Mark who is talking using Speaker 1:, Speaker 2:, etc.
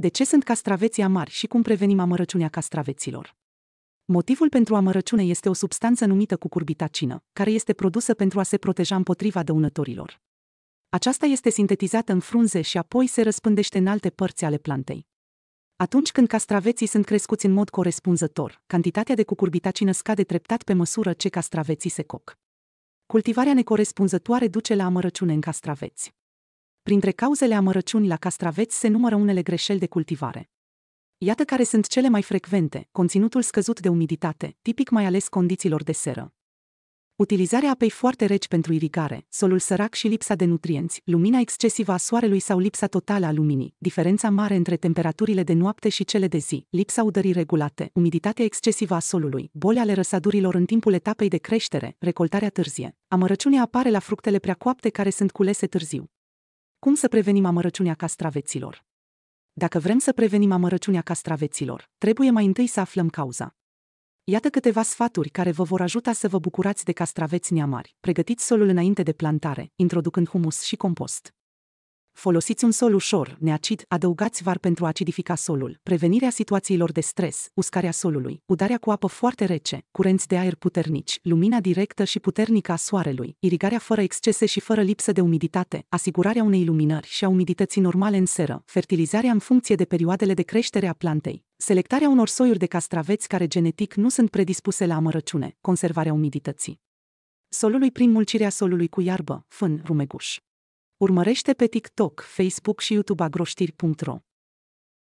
Speaker 1: De ce sunt castraveții amari și cum prevenim amărăciunea castraveților? Motivul pentru amărăciune este o substanță numită cucurbitacină, care este produsă pentru a se proteja împotriva dăunătorilor. Aceasta este sintetizată în frunze și apoi se răspândește în alte părți ale plantei. Atunci când castraveții sunt crescuți în mod corespunzător, cantitatea de cucurbitacină scade treptat pe măsură ce castraveții se coc. Cultivarea necorespunzătoare duce la amărăciune în castraveți. Printre cauzele amărăciuni la castraveți se numără unele greșeli de cultivare. Iată care sunt cele mai frecvente, conținutul scăzut de umiditate, tipic mai ales condițiilor de seră. Utilizarea apei foarte reci pentru irigare, solul sărac și lipsa de nutrienți, lumina excesivă a soarelui sau lipsa totală a luminii, diferența mare între temperaturile de noapte și cele de zi, lipsa udării regulate, umiditatea excesivă a solului, boli ale răsadurilor în timpul etapei de creștere, recoltarea târzie. Amărăciunea apare la fructele prea coapte care sunt culese târziu. Cum să prevenim amărăciunea castraveților? Dacă vrem să prevenim amărăciunea castraveților, trebuie mai întâi să aflăm cauza. Iată câteva sfaturi care vă vor ajuta să vă bucurați de castraveți neamari. Pregătiți solul înainte de plantare, introducând humus și compost folosiți un sol ușor, neacid, adăugați var pentru a acidifica solul, prevenirea situațiilor de stres, uscarea solului, udarea cu apă foarte rece, curenți de aer puternici, lumina directă și puternică a soarelui, irigarea fără excese și fără lipsă de umiditate, asigurarea unei luminări și a umidității normale în seră, fertilizarea în funcție de perioadele de creștere a plantei, selectarea unor soiuri de castraveți care genetic nu sunt predispuse la amărăciune, conservarea umidității solului prin mulcirea solului cu iarbă, fân, rumeguș. Urmărește pe TikTok, Facebook și YouTube agroștiri.ro